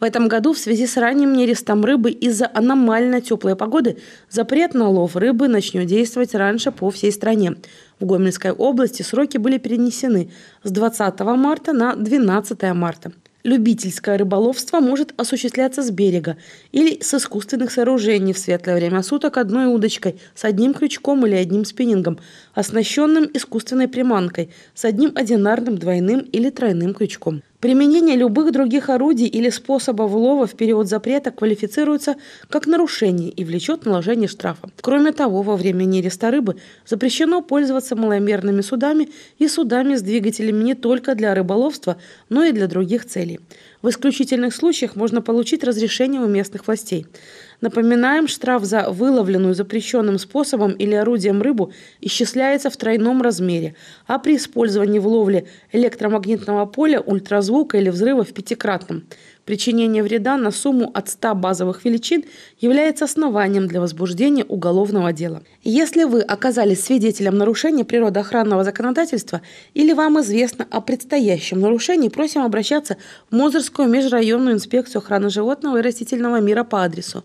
В этом году в связи с ранним нерестом рыбы из-за аномально теплой погоды запрет на лов рыбы начнет действовать раньше по всей стране. В Гомельской области сроки были перенесены с 20 марта на 12 марта. Любительское рыболовство может осуществляться с берега или с искусственных сооружений в светлое время суток одной удочкой с одним крючком или одним спиннингом, оснащенным искусственной приманкой с одним одинарным двойным или тройным крючком. Применение любых других орудий или способов лова в период запрета квалифицируется как нарушение и влечет наложение штрафа. Кроме того, во время нереста рыбы запрещено пользоваться маломерными судами и судами с двигателями не только для рыболовства, но и для других целей. В исключительных случаях можно получить разрешение у местных властей. Напоминаем, штраф за выловленную запрещенным способом или орудием рыбу исчисляется в тройном размере, а при использовании в ловле электромагнитного поля, ультразвука или взрыва в пятикратном – причинение вреда на сумму от 100 базовых величин является основанием для возбуждения уголовного дела. Если вы оказались свидетелем нарушения природоохранного законодательства или вам известно о предстоящем нарушении, просим обращаться в Мозырскую межрайонную инспекцию охраны животного и растительного мира по адресу